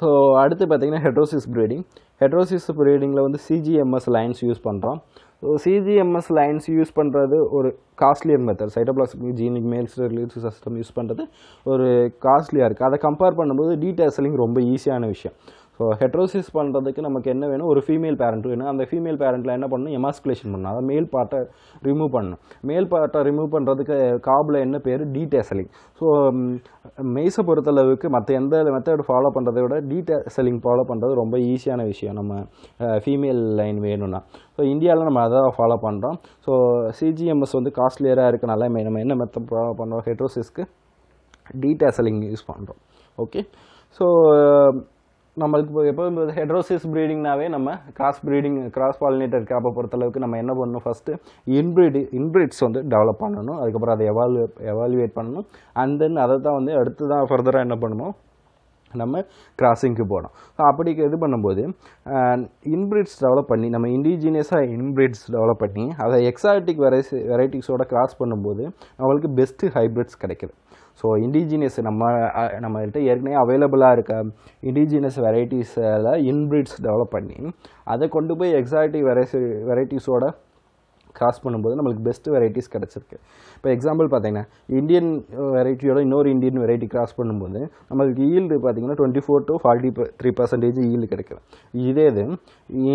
so அடுத்து பார்த்திங்கன்னா ஹெட்ரோசிஸ் ப்ரீடிங் ஹெட்ரோசிஸ் ப்ரீடிங்கில் வந்து சிஜிஎம்எஸ் லைன்ஸ் யூஸ் பண்ணுறோம் ஸோ சிஜிஎம்எஸ் லைன்ஸ் யூஸ் பண்ணுறது ஒரு costlier method cytoplasmic genic male release system use பண்ணுறது ஒரு காஸ்ட்லியாக இருக்குது அதை கம்பேர் பண்ணும்போது டீடைசலிங் ரொம்ப ஈஸியான விஷயம் ஸோ ஹெட்ரோசிஸ் பண்ணுறதுக்கு நமக்கு என்ன வேணும் ஒரு ஃபீமேல் பேரண்ட் வேணும் அந்த ஃபீமேல் பேரண்ட்டில் என்ன பண்ணணும் எமாஸ்குலேஷன் பண்ணும் அதாவது மேல் பார்ட்டை ரிமூவ் பண்ணணும் மேல் பார்ட்டை ரிமூவ் பண்ணுறதுக்கு காபில் என்ன பேர் டீடேசலிங் ஸோ மெய்ஸை பொறுத்தளவுக்கு மற்ற எந்த மெத்தட் ஃபாலோ பண்ணுறதை விட டீடேசலிங் ஃபாலோ பண்ணுறது ரொம்ப ஈஸியான விஷயம் நம்ம ஃபீமேல் லைன் வேணும்னா ஸோ இந்தியாவில் நம்ம அதை ஃபாலோ பண்ணுறோம் ஸோ சிஜிஎம்எஸ் வந்து காஸ்ட்லியராக இருக்கனால நம்ம என்ன மெத்தட் ஃபாலோ பண்ணுறோம் ஹெட்ரோசிஸ்க்கு டீடேசலிங் யூஸ் பண்ணுறோம் ஓகே ஸோ நம்மளுக்கு இப்போ எப்போ ஹெட்ரோசிஸ் ப்ரீடிங்னாவே நம்ம கிராஸ் ப்ரீடிங் கிராஸ் பாலினேட்டர் கேப்பை பொறுத்தளவுக்கு நம்ம என்ன பண்ணணும் ஃபஸ்ட்டு இன்ப்ரீடி இன்ப்ரீட்ஸ் வந்து டெவலப் பண்ணணும் அதுக்கப்புறம் அதை எவாலு எவால்யூவேட் பண்ணணும் அண்ட் தென் அதை தான் வந்து அடுத்து தான் ஃபர்தராக என்ன பண்ணணும் நம்ம கிராசிங்க்கு போகணும் ஸோ அப்படி இது பண்ணும்போது இன்பிரிட்ஸ் டெவலப் பண்ணி நம்ம இண்டிஜினியஸாக இன்பிரிட்ஸ் டெவலப் பண்ணி அதை எக்ஸாட்டிக் வெரைஸ் வெரைட்டிஸோட கிராஸ் பண்ணும்போது நம்மளுக்கு பெஸ்ட்டு ஹைப்ரிட்ஸ் கிடைக்கிது ஸோ இண்டிஜினியஸ் நம்ம நம்மகிட்ட ஏற்கனவே அவைலபிளாக இருக்க இண்டிஜினியஸ் வெரைட்டிஸில் இன்பிரிட்ஸ் டெவலப் பண்ணி அதை கொண்டு போய் எக்ஸாக்டிவ் வெரைட்டி வெரைட்டிஸோட கிராஸ் பண்ணும்போது நம்மளுக்கு பெஸ்ட் வெரைட்டிஸ் கிடச்சிருக்கு இப்போ எக்ஸாம்பிள் பார்த்தீங்கன்னா இந்தியன் வெரைட்டியோட uh, இன்னொரு இந்தியன் வெரைட்டி கிராஸ் பண்ணும்போது நம்மளுக்கு ஈல்டு பார்த்திங்கன்னா twenty four to forty three percentage yield கிடைக்கும் இதே இது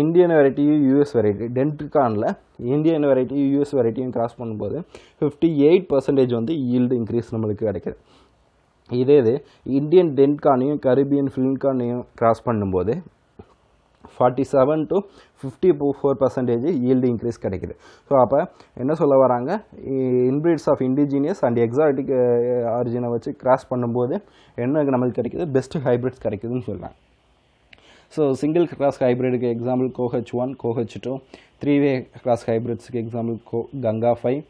இந்தியன் வெரைட்டியும் யூஎஸ் வெரைட்டி டென்ட்கானில் இந்தியன் வெரைட்டியும் யூஎஸ் வெரைட்டியும் கிராஸ் பண்ணும்போது ஃபிஃப்டி எயிட் பர்சன்டேஜ் வந்து ஈல்டு இன்க்ரீஸ் நம்மளுக்கு கிடைக்கிது இதே இது இந்தியன் டென்ட்கானையும் கரீபியன் ஃபிலிம்கானையும் கிராஸ் பண்ணும்போது forty seven to fifty four percentage yield increase கிடைக்குது ஸோ அப்போ என்ன சொல்ல வராங்க inbreds of indigenous and exotic ஆரிஜினை வச்சு கிராஸ் பண்ணும்போது என்ன நம்மளுக்கு கிடைக்குது பெஸ்ட் ஹைப்ரிட்ஸ் கிடைக்குதுன்னு சொல்கிறாங்க ஸோ சிங்கிள் கிராஸ் ஹைப்ரிடுக்கு example COH one COH two three way cross ஹைப்ரிட்ஸ்க்கு example CO Ganga five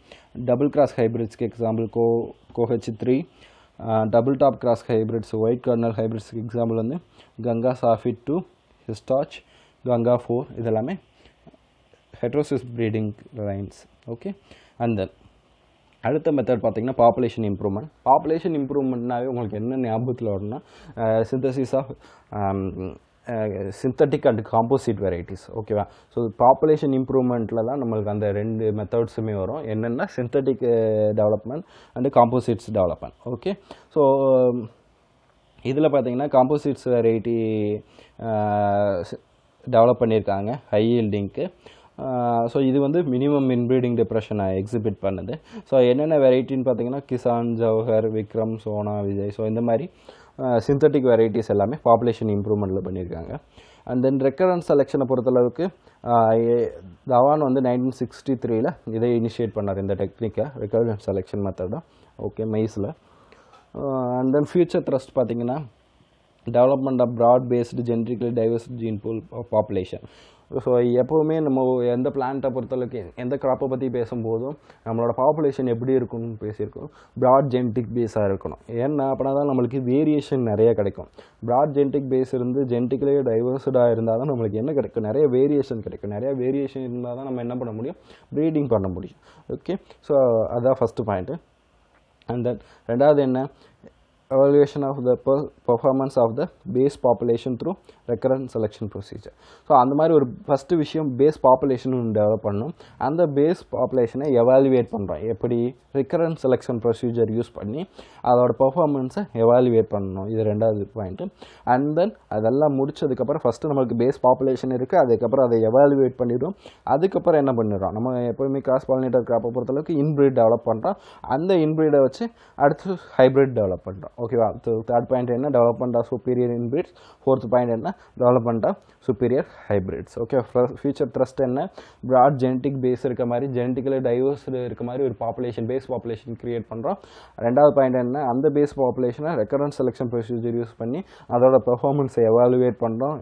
double cross ஹைப்ரிட்ஸ்க்கு example CO COH three double top cross hybrids white kernel ஹைப்ரிட்ஸ்க்கு எக்ஸாம்பிள் வந்து கங்கா சாஃபிட் டூ ஹிஸ்டாச் கங்கா ஃபோர் இதெல்லாமே heterosis breeding lines okay and then அடுத்த method பார்த்தீங்கன்னா population improvement population இம்ப்ரூவ்மெண்ட்னாவே உங்களுக்கு என்ன ஞாபகத்தில் வரும்னா synthesis of synthetic and composite varieties ஓகேவா ஸோ பாப்புலேஷன் இம்ப்ரூவ்மெண்ட்டில் தான் நம்மளுக்கு அந்த ரெண்டு மெத்தட்ஸுமே வரும் என்னென்னா synthetic development and composites development okay so இதில் பார்த்திங்கன்னா காம்போசிட்ஸ் வெரைட்டி டெவலப் பண்ணியிருக்காங்க ஹை ஈல்டிங்க்கு ஸோ இது வந்து மினிமம் இன்ப்ரீடிங் டிப்ரெஷன் எக்ஸிபிட் பண்ணுது ஸோ என்னென்ன வெரைட்டின்னு பார்த்தீங்கன்னா கிசான் ஜவஹர் விக்ரம் சோனா விஜய் ஸோ இந்த மாதிரி சிந்தட்டிக் வெரைட்டிஸ் எல்லாமே பாப்புலேஷன் இம்ப்ரூவ்மெண்ட்டில் பண்ணியிருக்காங்க அண்ட் தென் ரெக்கரன்ஸ் செலெக்ஷனை பொறுத்தளவுக்கு தவான் வந்து நைன்டீன் சிக்ஸ்டி த்ரீயில் இதை இனிஷியேட் பண்ணார் இந்த டெக்னிக்கை ரெக்கரன்ஸ் செலெக்ஷன் மெத்தடாக ஓகே மைஸில் அண்ட் தென் ஃபியூச்சர் ட்ரஸ்ட் பார்த்திங்கன்னா development of broad based genetically diverse gene pool population so எப்போவுமே நம்ம எந்த பிளான்ட்டை பொறுத்தளவுக்கு எந்த க்ராப்பை பற்றி பேசும்போதும் நம்மளோட பாப்புலேஷன் எப்படி இருக்கும்னு பேசியிருக்கோம் ப்ராட் ஜென்டிக் பேஸாக இருக்கணும் ஏன்னா அப்படின்னா தான் நம்மளுக்கு வேரியேஷன் நிறைய கிடைக்கும் ப்ராட் ஜென்டிக் பேஸ் இருந்து ஜென்டிக்கலே டைவர்ஸ்டாக இருந்தால் தான் நம்மளுக்கு என்ன கிடைக்கும் நிறைய வேரியேஷன் கிடைக்கும் நிறைய வேரியேஷன் இருந்தால் தான் நம்ம என்ன பண்ண முடியும் ப்ரீடிங் பண்ண முடியும் ஓகே ஸோ அதுதான் ஃபஸ்ட்டு பாயிண்ட்டு அண்ட் தென் ரெண்டாவது என்ன evaluation of the per performance of the base population through recurrent selection procedure so அந்த மாதிரி ஒரு ஃபஸ்ட்டு விஷயம் பேஸ் பாப்புலேஷன் டெவலப் பண்ணணும் அந்த பேஸ் பாப்புலேஷனை எவாலுவேட் பண்ணுறோம் எப்படி ரிக்கரண்ட் செலெக்ஷன் ப்ரொசீஜர் யூஸ் பண்ணி அதோட பர்ஃபார்மன்ஸை எவாலுவேட் பண்ணணும் இது ரெண்டாவது பாயிண்ட்டு அண்ட் தென் அதெல்லாம் முடிச்சதுக்கப்புறம் ஃபஸ்ட்டு நம்மளுக்கு பேஸ் பாப்புலேஷன் இருக்குது அதுக்கப்புறம் அதை எவாலுவேட் பண்ணிவிடும் அதுக்கப்புறம் என்ன பண்ணிடுறோம் நம்ம எப்போதுமே கிராஸ் பாலினேட்டர் கிராப்பை பொறுத்தளவுக்கு இன்பிரிட் டெவலப் பண்ணுறோம் அந்த இன்பிரிடை வச்சு அடுத்து ஹைப்ரிட் டெவலப் பண்ணுறோம் ஓகேவா தேர்ட் பாயிண்ட் என்ன development of superior inbreds fourth point என்ன development of superior hybrids okay future thrust என்ன ப்ராட் ஜெனட்டிக் பேஸ் இருக்க மாதிரி ஜெனட்டிக்கலி டைவர்ஸ்டு இருக்க மாதிரி ஒரு பாப்புலேஷன் பேஸ் பாப்புலேஷன் கிரியேட் பண்ணுறோம் ரெண்டாவது பாயிண்ட் என்ன அந்த பேஸ் பாப்புலேஷனை ரெக்கரன்ஸ் செலெக்ஷன் ப்ரொசீஜர் யூஸ் பண்ணி அதோட பெர்ஃபார்மன்ஸை எவாலுவேட் பண்ணுறோம்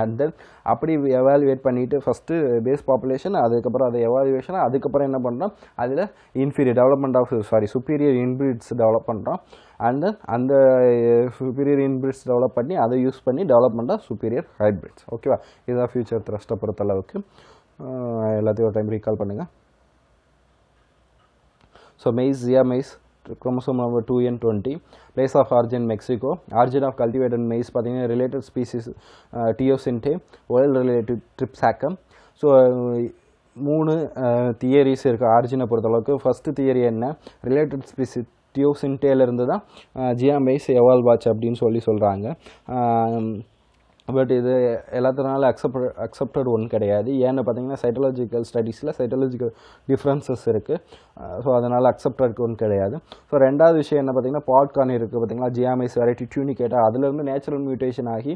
அண்ட் தென் அப்படி எவாலுவேட் பண்ணிவிட்டு ஃபஸ்ட்டு பேஸ் பாப்புலேஷன் அதுக்கப்புறம் அதை எவாலுவேஷன் அதுக்கப்புறம் என்ன பண்ணுறோம் அதில் inferior development of sorry superior inbreds develop பண்ணுறோம் அண்ட் தென் அந்த சுப்பீரியர் இன்பிரிட்ஸ் டெவலப் பண்ணி அதை யூஸ் பண்ணி டெவலப்மெண்ட்டாக பண்ணால் சுப்பீரியர் ஹைப்ரிட்ஸ் ஓகேவா இதுதான் ஃபியூச்சர் த்ரஸ்ட்டை பொறுத்த அளவுக்கு எல்லாத்தையும் ஒரு டைம் ரீகால் பண்ணுங்கள் so maize Zea mays chromosome number two N twenty place of origin Mexico origin of cultivated maize பார்த்தீங்கன்னா related species teosinte related trip Tripsacum so மூணு தியரிஸ் இருக்குது ஆர்ஜினை பொறுத்தளவுக்கு ஃபஸ்ட்டு தியரி என்ன ரிலேட்டட் ஸ்பீசிஸ் டியோசின்டேலேருந்து தான் maize eval watch அப்படின்னு சொல்லி சொல்கிறாங்க பட் இது எல்லாத்தினால அக்செப்ட் அக்செப்டட் ஒன்று கிடையாது ஏன்னு பார்த்தீங்கன்னா சைட்டலாஜிக்கல் ஸ்டடீஸில் சைட்டாலஜிக்கல் டிஃப்ரென்சஸ் இருக்குது ஸோ அதனால் அக்செப்டட் ஒன்று கிடையாது ஸோ ரெண்டாவது விஷயம் என்ன பார்த்தீங்கன்னா பாட்கார்ன் இருக்குது பார்த்தீங்களா ஜியாமைஸ் வெரைட்டி டியூனிகேட்டா அதுலேருந்து நேச்சுரல் மியூட்டேஷன் ஆகி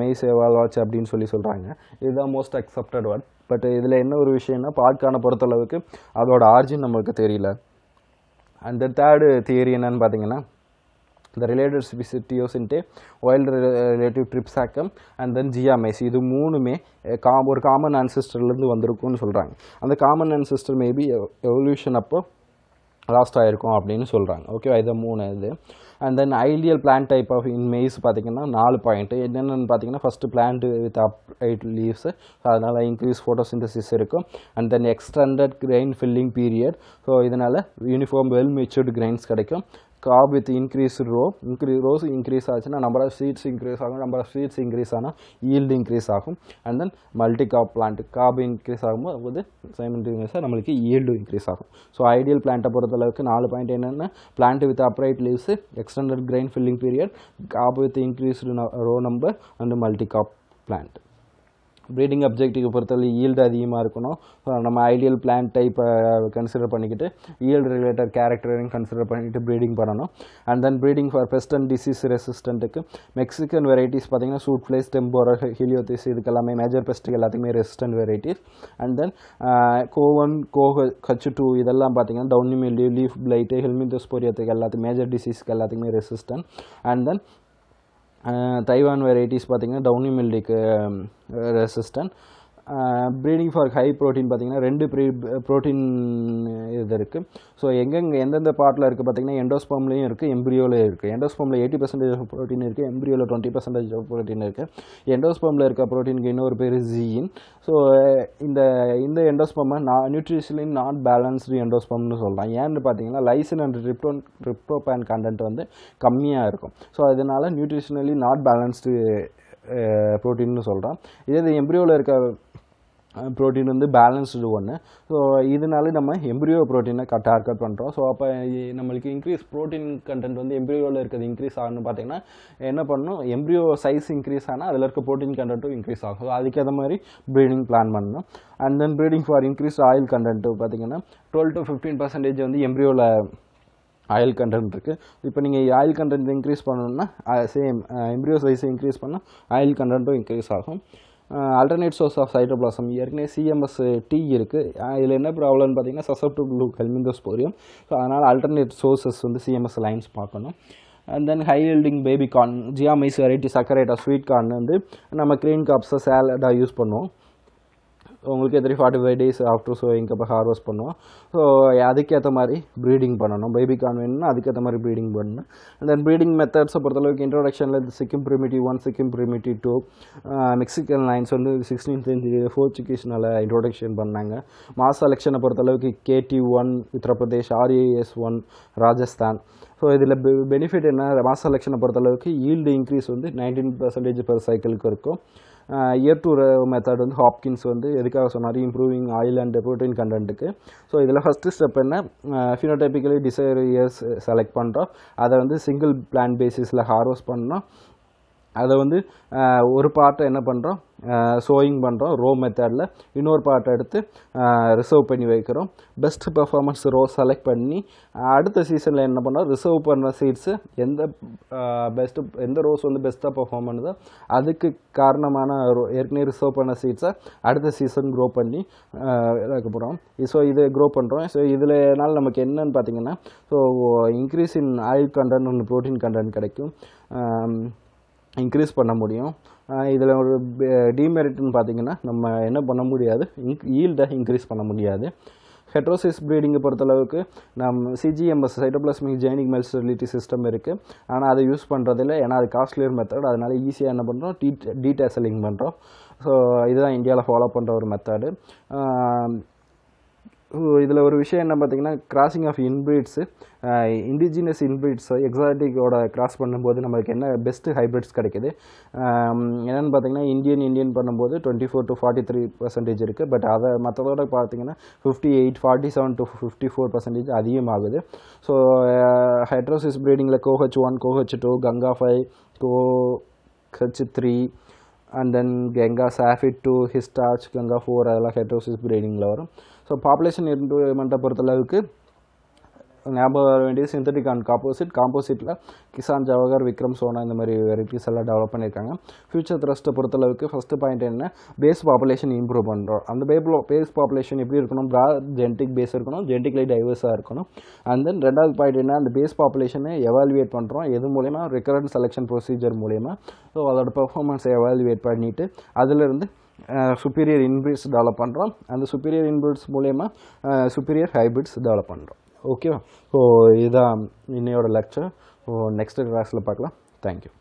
மெய்ஸ் வாட்ச் அப்படின்னு சொல்லி சொல்கிறாங்க இதுதான் மோஸ்ட் அக்செப்டட் ஒன் பட் இதில் என்ன ஒரு விஷயம்னா பாட்கானை பொறுத்தளவுக்கு அதோட ஆர்ஜின் நம்மளுக்கு தெரியல அண்ட் தேர்டு தியரி என்னென்னு பார்த்தீங்கன்னா இந்த ரிலேட்டட் ஸ்பெசிட்டியோசின்ட்டு ஆயில் relative Tripsacum and then Zea mays இது மூணுமே காம் ஒரு காமன் ஆன்சிஸ்டர்லேருந்து வந்திருக்கும்னு சொல்கிறாங்க அந்த காமன் ஆன்சிஸ்டர் மேபி எவல்யூஷன் அப்போ லாஸ்ட் ஆகிருக்கும் அப்படின்னு சொல்கிறாங்க ஓகேவா இதை மூணு இது and then ideal plant type of in maize பார்த்திங்கன்னா நாலு பாயிண்ட்டு என்னென்னு பார்த்தீங்கன்னா first plant with upright leaves அதனால் இன்க்ரீஸ் ஃபோட்டோசிந்தசிஸ் இருக்கும் and then extended grain filling period so இதனால் யூனிஃபார்ம் வெல் மெச்சூர்டு கிரெயின்ஸ் கிடைக்கும் காப் with increase row increase rows increase ஆச்சுன்னா number of seeds increase ஆகும் நம்பர் ஆஃப் சீட்ஸ் இன்க்ரீஸ் ஆனால் yield increase ஆகும் and then multi cob plant cob increase ஆகும்போது வந்து சைமன்டேனியஸாக நம்மளுக்கு ஈல்டு இன்க்ரீஸ் ஆகும் ஸோ ஐடியல் பிளான்ட்டை பொறுத்தளவுக்கு நாலு பாயிண்ட் என்னென்ன plant with upright leaves extended grain filling period cob with increased row number and multi cob plant breeding objective பொறுத்தவரை ஈல்டு அதிகமாக இருக்கணும் நம்ம ஐடியல் பிளான் டைப்பை கன்சிடர் பண்ணிக்கிட்டு ஈல்டு ரிலேட்டட் கேரக்டரையும் கன்சிடர் பண்ணிவிட்டு ப்ரீடிங் பண்ணணும் and then breeding for pest and disease ரெசிஸ்டண்ட்டுக்கு மெக்சிகன் வெரைட்டிஸ் பார்த்திங்கன்னா சூட் ஃப்ளைஸ் டெம்போரா ஹிலியோத்திஸ் இதுக்கு எல்லாமே மேஜர் பெஸ்ட்டுக்கு எல்லாத்துக்குமே ரெசிஸ்டன்ட் வெரைட்டிஸ் அண்ட் தென் கோவன் கோ கச்சு டூ இதெல்லாம் பார்த்திங்கன்னா டவுனி லீவ் லீஃப் பிளைட்டு ஹெல்மிந்தோஸ்போரியத்துக்கு எல்லாத்துக்கும் மேஜர் டிசீஸ்க்கு எல்லாத்துக்குமே resistant and then Taiwan varieties பார்த்திங்கன்னா டவுனி மில்டிக்கு resistant breeding for high protein பார்த்திங்கன்னா ரெண்டு ப்ரீ ப்ரோட்டீன் இது இருக்குது ஸோ எங்கெங்கே எந்தெந்த பார்ட்டில் இருக்குது பார்த்திங்கன்னா எண்டோஸ்பாம்லேயும் இருக்குது எம்ப்ரியோலையும் இருக்குது எண்டோஸ்பாமில் எயிட்டி பர்சன்டேஜ் ஆஃப் ப்ரோட்டீன் இருக்குது எம்ப்ரியோவில் டுவெண்ட்டி பர்சன்டேஜ் ஆஃப் ப்ரோட்டீன் இருக்குது எண்டோஸ்பாமில் இருக்க ப்ரோட்டீனுக்கு இன்னொரு பேர் ஜீயின் ஸோ இந்த இந்த எண்டோஸ்பாமை நான் நியூட்ரிஷனின் நாட் பேலன்ஸ்டு எண்டோஸ்பாம்னு சொல்லலாம் ஏன்னு பார்த்தீங்கன்னா லைசன் அண்ட் ரிப்டோன் ரிப்டோபேன் கண்டென்ட் வந்து கம்மியாக இருக்கும் ஸோ அதனால் நியூட்ரிஷனலி நாட் பேலன்ஸ்டு ப்ரோட்டீன்னு சொல்கிறோம் இதே இந்த எம்ப்ரியோவில் இருக்க ப்ரோட்டீன் வந்து பேலன்ஸ்டு ஒன்று ஸோ இதனால நம்ம எம்ப்ரியோ ப்ரோட்டீனை கட்டாக கட் பண்ணுறோம் ஸோ அப்போ நம்மளுக்கு இன்க்ரீஸ் ப்ரோட்டீன் கண்டென்ட் வந்து எம்ப்ரியோவில் இருக்கிறது இன்க்ரீஸ் ஆகணும்னு பார்த்தீங்கன்னா என்ன பண்ணணும் எம்ப்ரியோ சைஸ் இன்க்ரீஸ் ஆனால் அதில் இருக்க ப்ரோட்டீன் கண்டென்ட்டும் இன்க்ரீஸ் ஆகும் ஸோ அதுக்கேற்ற மாதிரி ப்ரீடிங் பிளான் பண்ணணும் and then breeding for increase oil content பார்த்தீங்கன்னா டுவெல் டு ஃபிஃப்டீன் பர்சன்டேஜ் வந்து எம்ப்ரியோவில் ஆயில் கண்டென்ட் இருக்குது இப்போ நீங்கள் ஆயில் கண்டென்ட் இன்க்ரீஸ் பண்ணணும்னா சேம் எம்ப்ரியோ சைஸை இன்க்ரீஸ் பண்ணால் ஆயில் கண்டென்ட்டும் இன்க்ரீஸ் ஆகும் அல்டர்னேட் சோர்ஸ் ஆஃப் சைட்டோபிளாசம் ஏற்கனவே சிஎம்எஸ் டீ இருக்குது இதில் என்ன ப்ராப்ளம்னு பார்த்தீங்கன்னா சசப்டபுள் கல்மிந்தோஸ் போரியம் ஸோ அதனால் அல்டர்னேட் சோர்ஸஸ் வந்து சிஎம்எஸ் லைன்ஸ் பார்க்கணும் and then high yielding baby corn Zea mays variety saccharata sweet corn வந்து நம்ம க்ரீன் காப்ஸை சேலடாக யூஸ் பண்ணுவோம் உங்களுக்கே three forty five days after இங்கே அப்போ ஹார்வெஸ்ட் பண்ணுவோம் ஸோ அதுக்கேற்ற மாதிரி ப்ரீடிங் பண்ணணும் பேபி கான் வேணும்னா அதுக்கேற்ற மாதிரி ப்ரீடிங் பண்ணணும் அண்ட் தென் ப்ரீடிங் மெத்தட்ஸை பொறுத்தளவுக்கு இன்ட்ரோடக்ஷனில் Sikkim primitive one Sikkim primitive two Mexican lines வந்து சிக்ஸ்டீன் செஞ்சுரி ஃபோர் சிக்கிஸ்னால் இன்ட்ரோடக்ஷன் பண்ணாங்க மாஸ் செலெக்ஷனை பொறுத்தளவுக்கு KD one Uttar Pradesh RAS one Rajasthan so இதில் பெனிஃபிட் என்ன மாஸ் செலெக்ஷனை பொறுத்தளவுக்கு ஈல்டு இன்க்ரீஸ் வந்து நைன்டீன் பர்சன்டேஜ் பெர் சைக்கிளுக்கு இருக்கும் இயர் டூ மெத்தட் வந்து ஹாப்கின்ஸ் வந்து எதுக்காக சொன்னார் இம்ப்ரூவிங் ஆயில் அண்ட் ப்ரோட்டீன் கண்டென்ட்டுக்கு ஸோ இதில் ஃபஸ்ட்டு ஸ்டெப் என்ன ஃபினோடைப்பிக்கலி டிசைர் இயர்ஸ் செலக்ட் பண்ணுறோம் அதை வந்து சிங்கிள் பிளான் பேசிஸில் ஹார்வெஸ்ட் பண்ணால் அதை வந்து ஒரு பார்ட்டை என்ன பண்ணுறோம் சோயிங் பண்ணுறோம் ரோ மெத்தடில் இன்னொரு பார்ட்டை எடுத்து ரிசர்வ் பண்ணி வைக்கிறோம் பெஸ்ட் பெர்ஃபார்மன்ஸ் ரோ செலக்ட் பண்ணி அடுத்த சீசனில் என்ன பண்ணுறோம் ரிசர்வ் பண்ண சீட்ஸு எந்த பெஸ்ட்டு எந்த ரோஸ் வந்து பெஸ்ட்டாக பெர்ஃபார்ம் பண்ணுதோ அதுக்கு காரணமான ரோ ஏற்கனவே ரிசர்வ் பண்ண சீட்ஸை அடுத்த சீசன் க்ரோ பண்ணி போகிறோம் ஸோ இதை க்ரோ பண்ணுறோம் ஸோ இதில் நமக்கு என்னன்னு பார்த்தீங்கன்னா so increase in oil content ஒன்று ப்ரோட்டீன் கண்டென்ட் கிடைக்கும் இன்க்ரீஸ் பண்ண முடியும் இதில் ஒரு டிமெரிட்னு பார்த்திங்கன்னா நம்ம என்ன பண்ண முடியாது இன்க் ஈல்டை இன்க்ரீஸ் பண்ண முடியாது ஹெட்ரோசிஸ் ப்ரீடிங்கை பொறுத்தளவுக்கு நம் CGMS cytoplasmic genic male sterility system இருக்குது ஆனால் அதை யூஸ் பண்ணுறதில்ல ஏன்னா அது காஸ்ட்லியர் மெத்தட் அதனால் ஈஸியாக என்ன பண்ணுறோம் டீ டீடேசலிங் பண்ணுறோம் ஸோ இதுதான் இந்தியாவில் ஃபாலோ பண்ணுற ஒரு மெத்தடு இதில் ஒரு விஷயம் என்ன பார்த்தீங்கன்னா கிராசிங் ஆஃப் இன்பிரீட்ஸு இண்டிஜினஸ் இன்பிரீட்ஸை எக்ஸாட்டிக்கோட கிராஸ் பண்ணும்போது நம்மளுக்கு என்ன பெஸ்ட்டு ஹைப்ரிட்ஸ் கிடைக்கிது என்னென்னு பார்த்தீங்கன்னா இந்தியன் இந்தியன் பண்ணும்போது twenty four to forty three percentage இருக்குது பட் அதை மற்றதோட பார்த்தீங்கன்னா fifty eight forty seven to fifty four percentage அதிகமாகுது ஸோ ஹைட்ரோசிஸ் ப்ரீடிங்கில் COH one COH two Ganga five COH H three and then Ganga Safed two ஹிஸ்டாச் Ganga four அதெல்லாம் heterosis ப்ரீடிங்கில் வரும் ஸோ பாப்புலேஷன் இம்ப்ரூவ்மெண்ட்டை பொறுத்தளவுக்கு ஞாபகம் வர வேண்டியது சிந்தட்டிக் அண்ட் காம்போசிட் காம்போசிட்டில் கிசான் ஜவஹர் விக்ரம் சோனா இந்த மாதிரி வெரைட்டிஸ் எல்லாம் டெவலப் பண்ணியிருக்காங்க ஃபியூச்சர் த்ரஸ்ட்டை பொறுத்தளவுக்கு ஃபஸ்ட்டு பாயிண்ட் என்ன பேஸ் பாப்புலேஷன் இம்ப்ரூவ் பண்ணுறோம் அந்த பேப்பில் பேஸ் பாப்புலேஷன் எப்படி இருக்கணும் ப்ரா ஜென்டிக் பேஸ் இருக்கணும் ஜென்டிக்லி டைவர்ஸாக இருக்கணும் அண்ட் தென் ரெண்டாவது பாயிண்ட் என்ன அந்த பேஸ் பாப்புலேஷனை எவால்வேட் பண்ணுறோம் எது மூலயமா ரெக்கரண்ட் செலெக்ஷன் ப்ரொசீஜர் மூலயமா ஸோ அதோட பர்ஃபார்மன்ஸை எவால்வேட் பண்ணிவிட்டு அதிலிருந்து சுப்பீரியர் இன்பிரிட்ஸ் டெவலப் பண்ணுறோம் அந்த சுப்பீரியர் இன்பிரிட்ஸ் மூலயமா சுப்பீரியர் ஹைபிரிட்ஸ் டெவலப் பண்ணுறோம் ஓகேவா ஸோ இதுதான் இன்னையோட லெக்சர் நெக்ஸ்ட் கிளாஸில் பார்க்கலாம் தேங்க்யூ